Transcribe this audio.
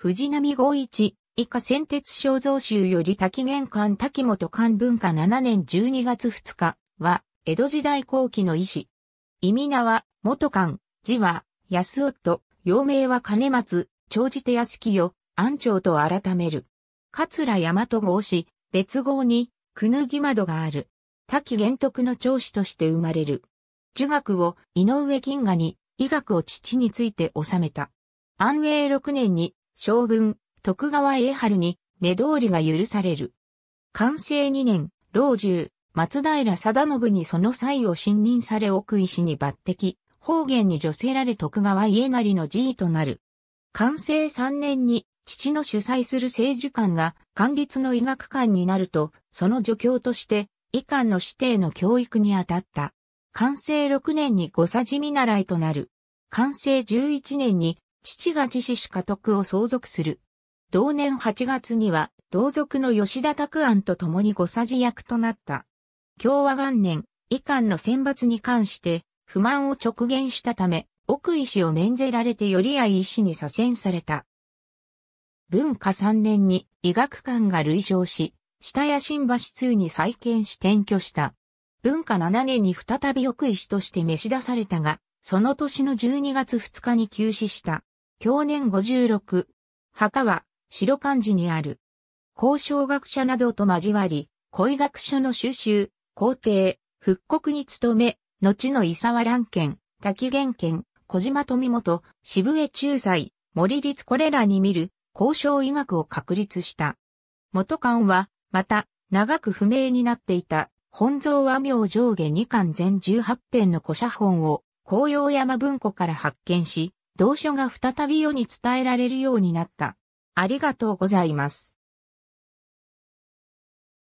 藤波五一、以下先鉄肖像集より滝玄関滝本漢文化7年12月2日は、江戸時代後期の医師。意味名は、元館、字は、安夫、陽明は金松、長寺て安清、安長と改める。桂大和号氏、別号に、くぬぎ窓がある。滝玄徳の長子として生まれる。儒学を井上銀河に、医学を父について収めた。安永六年に将軍、徳川栄春に目通りが許される。完成2年、老中、松平定信にその際を信任され奥医師に抜擢、方言に助せられ徳川家成の辞位となる。完成3年に父の主催する政治官が官立の医学官になると、その助教として、医官の指定の教育に当たった。完成6年に御佐地見習いとなる。完成11年に父が自死し家督を相続する。同年8月には、同族の吉田拓安と共に御佐じ役となった。共和元年、遺憾の選抜に関して、不満を直言したため、奥医師を免ぜられてよりい医師に左遷された。文化3年に医学館が累乗し、下屋新橋通に再建し転居した。文化7年に再び奥医師として召し出されたが、その年の12月2日に休止した。享年56。墓は、白漢字にある。交渉学者などと交わり、恋学書の収集、皇帝、復刻に努め、後の伊沢蘭県、滝源県、小島富元、渋江中斎、森立これらに見る、交渉医学を確立した。元漢は、また、長く不明になっていた、本蔵和名上下二巻全18編の古写本を、紅葉山文庫から発見し、同書が再び世に伝えられるようになった。ありがとうございます。